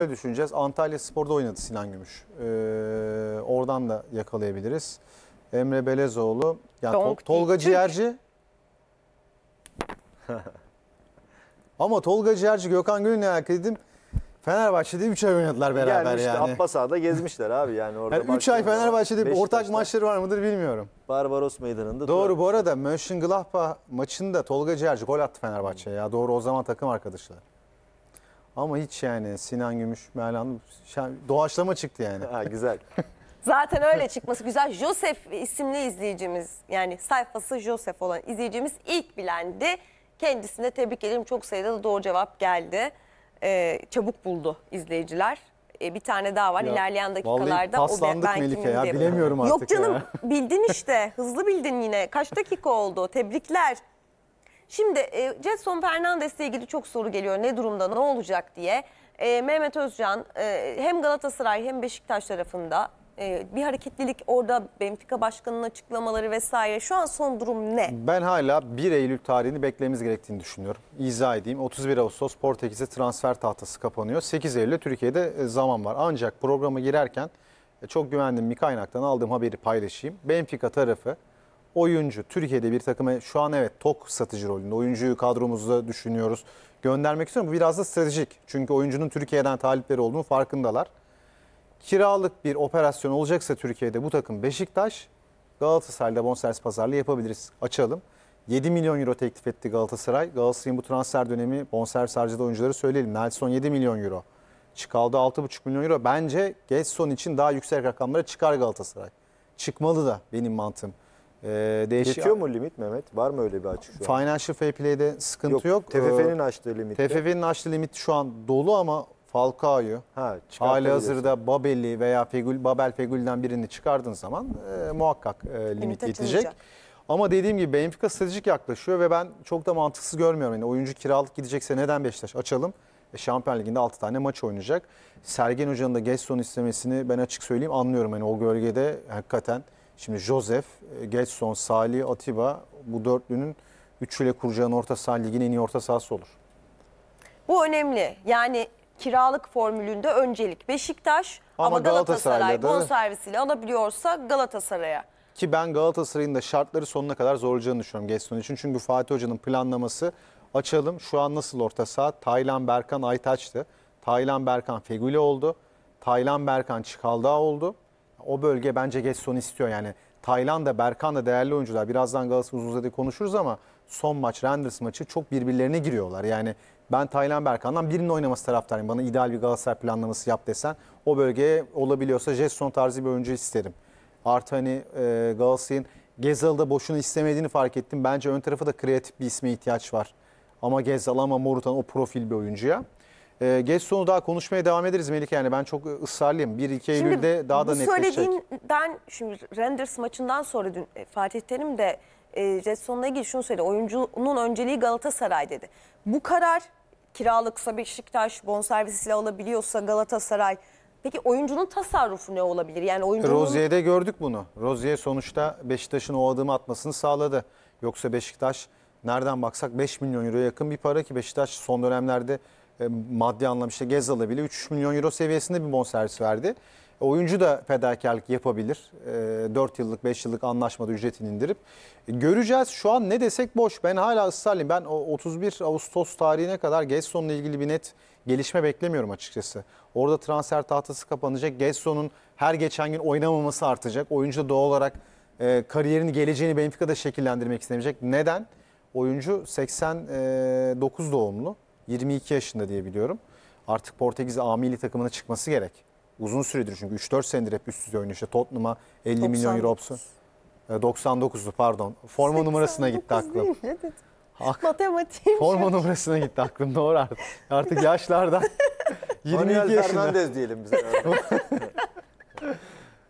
Şöyle düşüneceğiz. Antalya Spor'da oynadı Sinan Gümüş. Ee, oradan da yakalayabiliriz. Emre Belezoğlu. ya Tol- Tolga değil. Ciğerci. Ama Tolga Ciğerci, Gökhan Gönül'le alakalı dedim. Fenerbahçe'de 3 ay oynadılar beraber Gelmiş yani. yani. Abbasağ'da gezmişler abi yani orada. 3 ay Fenerbahçe'de bir ortak Beşiktaş'ta, maçları var mıdır bilmiyorum. Barbaros Meydanı'nda. Doğru bu arada Mönchengladbach maçında Tolga Ciğerci gol attı Fenerbahçe'ye ya. Doğru o zaman takım arkadaşlar. Ama hiç yani Sinan Gümüş, Merlan doğaçlama çıktı yani. Ha, güzel. Zaten öyle çıkması güzel. Joseph isimli izleyicimiz yani sayfası Joseph olan izleyicimiz ilk bilendi. Kendisine tebrik ederim. Çok sayıda da doğru cevap geldi. Ee, çabuk buldu izleyiciler. Ee, bir tane daha var. Ya, İlerleyen dakikalarda o ben, ben Melike ya. Bilemiyorum artık Yok canım ya. bildin işte. Hızlı bildin yine. Kaç dakika oldu? Tebrikler. Şimdi e, Jetson ile ilgili çok soru geliyor. Ne durumda, ne olacak diye. E, Mehmet Özcan e, hem Galatasaray hem Beşiktaş tarafında e, bir hareketlilik orada Benfica Başkanı'nın açıklamaları vesaire. Şu an son durum ne? Ben hala 1 Eylül tarihini beklememiz gerektiğini düşünüyorum. İzah edeyim. 31 Ağustos Portekiz'de transfer tahtası kapanıyor. 8 Eylül'de Türkiye'de e, zaman var. Ancak programa girerken e, çok güvendiğim bir kaynaktan aldığım haberi paylaşayım. Benfica tarafı oyuncu Türkiye'de bir takıma şu an evet tok satıcı rolünde oyuncuyu kadromuzda düşünüyoruz. Göndermek istiyorum. Bu biraz da stratejik. Çünkü oyuncunun Türkiye'den talipleri olduğunu farkındalar. Kiralık bir operasyon olacaksa Türkiye'de bu takım Beşiktaş, Galatasaray'da bonservis pazarlığı yapabiliriz. Açalım. 7 milyon euro teklif etti Galatasaray. Galatasaray'ın bu transfer dönemi bonservis harcadığı oyuncuları söyleyelim. Nelson 7 milyon euro. Çıkaldı 6,5 milyon euro. Bence Gelson için daha yüksek rakamlara çıkar Galatasaray. Çıkmalı da benim mantığım. Ee, Yetiyor mu limit Mehmet? Var mı öyle bir açık şu an? Financial Fair Play'de sıkıntı yok. yok. TFF'nin ee, açtığı limit. TFF'nin açtığı limit şu an dolu ama Falcao'yu, ha, hali hazırda Babel'i veya Fegül, Babel Fegül'den birini çıkardığın zaman e, muhakkak e, limit yetecek. Ama dediğim gibi Benfica stratejik yaklaşıyor ve ben çok da mantıksız görmüyorum. Yani oyuncu kiralık gidecekse neden Beşiktaş açalım? E, Şampiyon Ligi'nde 6 tane maç oynayacak. Sergen Hoca'nın da Gesson istemesini ben açık söyleyeyim anlıyorum. Yani o gölgede hakikaten Şimdi Joseph, e, Getson, Salih, Atiba bu dörtlünün üçüyle kuracağın orta saha liginin en iyi orta sahası olur. Bu önemli. Yani kiralık formülünde öncelik Beşiktaş ama, ama Galatasaray bonservisiyle alabiliyorsa Galatasaray'a. Ki ben Galatasaray'ın da şartları sonuna kadar zorlayacağını düşünüyorum Getson için. Çünkü Fatih Hoca'nın planlaması açalım şu an nasıl orta saha Taylan Berkan Aytaç'tı. Taylan Berkan Fegüli oldu. Taylan Berkan Çikaldağ oldu o bölge bence Getson istiyor yani. Tayland'a, Berkan'da değerli oyuncular. Birazdan Galatasaray uzun uzadı konuşuruz ama son maç Renders maçı çok birbirlerine giriyorlar. Yani ben Taylan Berkan'dan birinin oynaması taraftarıyım. Bana ideal bir Galatasaray planlaması yap desen o bölgeye olabiliyorsa Jetson tarzı bir oyuncu isterim. Artı hani e, Galatasaray'ın Gezal'da boşuna istemediğini fark ettim. Bence ön tarafı da kreatif bir isme ihtiyaç var. Ama Gezal ama Morutan o profil bir oyuncuya. E, geç sonu daha konuşmaya devam ederiz Melike. Yani ben çok ısrarlıyım. 1-2 Eylül'de daha da netleşecek. söylediğinden şimdi Renders maçından sonra dün e, Fatih Terim de e, Jetson'la ilgili şunu söyledi. Oyuncunun önceliği Galatasaray dedi. Bu karar kiralıksa Beşiktaş bonservisiyle alabiliyorsa Galatasaray. Peki oyuncunun tasarrufu ne olabilir? Yani oyuncunun Rozier'de gördük bunu. Rozier sonuçta Beşiktaş'ın o adımı atmasını sağladı. Yoksa Beşiktaş nereden baksak 5 milyon euroya yakın bir para ki Beşiktaş son dönemlerde e, maddi anlamda işte Gezal'a bile 3 milyon euro seviyesinde bir bonservis verdi. E, oyuncu da fedakarlık yapabilir. E, 4 yıllık 5 yıllık anlaşmada ücretini indirip. E, göreceğiz şu an ne desek boş. Ben hala ısrarlıyım. Ben o 31 Ağustos tarihine kadar Gezson'la ilgili bir net gelişme beklemiyorum açıkçası. Orada transfer tahtası kapanacak. Gelson'un her geçen gün oynamaması artacak. Oyuncu da doğal olarak kariyerinin geleceğini Benfica'da şekillendirmek istemeyecek. Neden? Oyuncu 89 doğumlu. 22 yaşında diye biliyorum. Artık Portekiz A milli takımına çıkması gerek. Uzun süredir çünkü 3-4 senedir hep üst düzey oynuyor. İşte Tottenham'a 50 99. milyon eurosu. E, 99'du pardon. Forma numarasına gitti aklım. Matematik. Forma numarasına gitti aklım doğru artık. Artık yaşlardan 22 yaşında. Fernandez diyelim bize.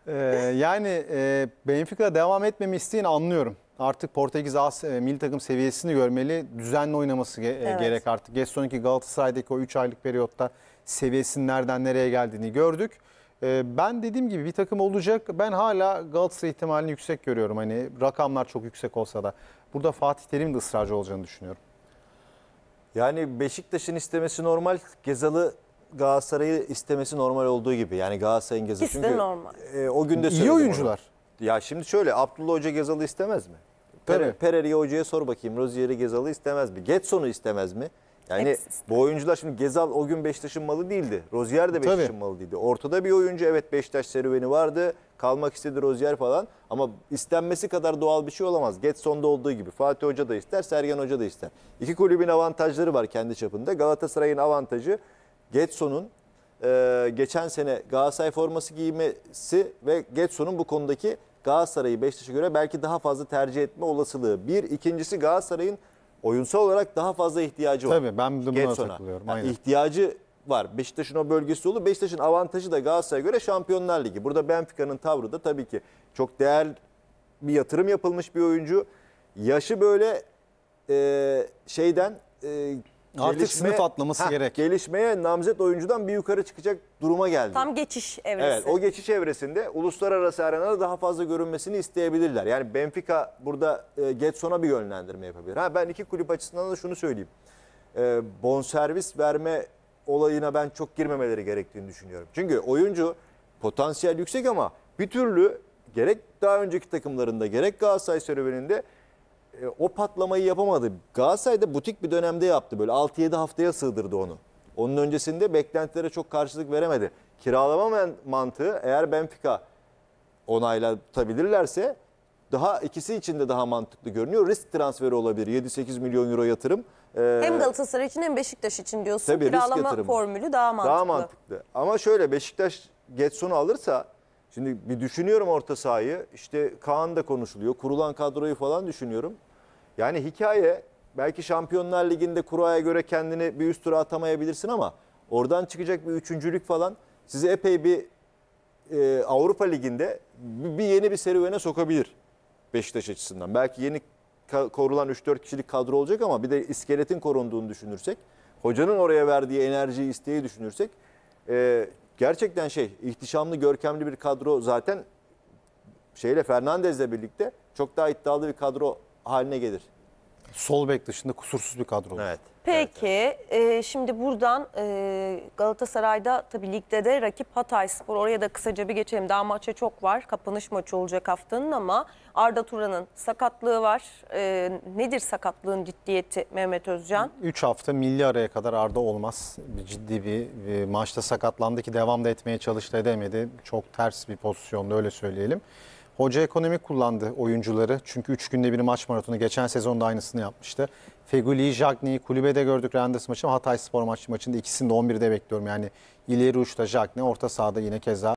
ee, yani e, Benfica'da devam etmemi isteğini anlıyorum artık Portekiz A e, milli takım seviyesini görmeli. Düzenli oynaması ge e, evet. gerek artık. Geç sonraki Galatasaray'daki o 3 aylık periyotta seviyesinin nereden nereye geldiğini gördük. E, ben dediğim gibi bir takım olacak. Ben hala Galatasaray ihtimalini yüksek görüyorum. Hani rakamlar çok yüksek olsa da. Burada Fatih Terim de ısrarcı olacağını düşünüyorum. Yani Beşiktaş'ın istemesi normal. Gezalı Galatasaray'ı istemesi normal olduğu gibi. Yani Galatasaray'ın Gezal. İkisi normal. E, o gün de İyi oyuncular. Onu. Ya şimdi şöyle Abdullah Hoca Gezalı istemez mi? Tabii. Pereri'ye hocaya sor bakayım. Rozier'i Gezalı istemez mi? Getson'u istemez mi? Yani Hepsi. bu oyuncular şimdi Gezal o gün Beşiktaş'ın malı değildi. Rozier de Beşiktaş'ın malı değildi. Ortada bir oyuncu evet Beşiktaş serüveni vardı. Kalmak istedi Rozier falan ama istenmesi kadar doğal bir şey olamaz. Getson'da olduğu gibi Fatih Hoca da ister, Sergen Hoca da ister. İki kulübün avantajları var kendi çapında. Galatasaray'ın avantajı Getson'un e, geçen sene Galatasaray forması giymesi ve Getson'un bu konudaki Galatasaray'ı Beşiktaş'a göre belki daha fazla tercih etme olasılığı. Bir, ikincisi Galatasaray'ın oyunsal olarak daha fazla ihtiyacı var. Tabii ben de buna Getson'a. takılıyorum. Yani Aynen. var. Beşiktaş'ın o bölgesi dolu. Beşiktaş'ın avantajı da Galatasaray'a göre Şampiyonlar Ligi. Burada Benfica'nın tavrı da tabii ki çok değer bir yatırım yapılmış bir oyuncu. Yaşı böyle e, şeyden e, Artık sınıf atlaması gerek. Gelişmeye namzet oyuncudan bir yukarı çıkacak duruma geldi. Tam geçiş evresi. Evet o geçiş evresinde uluslararası arenada daha fazla görünmesini isteyebilirler. Yani Benfica burada e, Getson'a bir yönlendirme yapabilir. Ha ben iki kulüp açısından da şunu söyleyeyim. E, bonservis verme olayına ben çok girmemeleri gerektiğini düşünüyorum. Çünkü oyuncu potansiyel yüksek ama bir türlü gerek daha önceki takımlarında gerek Galatasaray serüveninde e, o patlamayı yapamadı. Galatasaray'da butik bir dönemde yaptı böyle 6-7 haftaya sığdırdı onu. Onun öncesinde beklentilere çok karşılık veremedi. Kiralama mantığı eğer Benfica onaylatabilirlerse daha ikisi için de daha mantıklı görünüyor. Risk transferi olabilir. 7-8 milyon euro yatırım. Ee, hem Galatasaray için hem Beşiktaş için diyorsun. Tabii, Kiralama risk formülü daha mantıklı. Daha mantıklı. Ama şöyle Beşiktaş Getson'u alırsa Şimdi bir düşünüyorum orta sahayı. İşte Kaan da konuşuluyor. Kurulan kadroyu falan düşünüyorum. Yani hikaye belki Şampiyonlar Ligi'nde kuraya göre kendini bir üst tura atamayabilirsin ama oradan çıkacak bir üçüncülük falan sizi epey bir e, Avrupa Ligi'nde bir yeni bir serüvene sokabilir Beşiktaş açısından. Belki yeni korulan 3-4 kişilik kadro olacak ama bir de iskeletin korunduğunu düşünürsek, hocanın oraya verdiği enerjiyi, isteği düşünürsek e, gerçekten şey ihtişamlı görkemli bir kadro zaten şeyle Fernandez'le birlikte çok daha iddialı bir kadro haline gelir. Sol bek dışında kusursuz bir kadro. Evet. Peki e, şimdi buradan e, Galatasaray'da tabii ligde de rakip Hatayspor. Oraya da kısaca bir geçelim. Daha maça çok var. Kapanış maçı olacak haftanın ama Arda Turan'ın sakatlığı var. E, nedir sakatlığın ciddiyeti Mehmet Özcan? 3 hafta milli araya kadar Arda olmaz. ciddi bir, bir maçta sakatlandı ki devamda etmeye çalıştı edemedi. Çok ters bir pozisyonda öyle söyleyelim. Hoca ekonomik kullandı oyuncuları. Çünkü 3 günde bir maç maratonu. Geçen sezonda aynısını yapmıştı. Feguli, Jagni'yi kulübede gördük randers maçı ama Hatay Spor maçı maçında ikisini de 11'de bekliyorum. Yani ileri uçta Jagni, orta sahada yine keza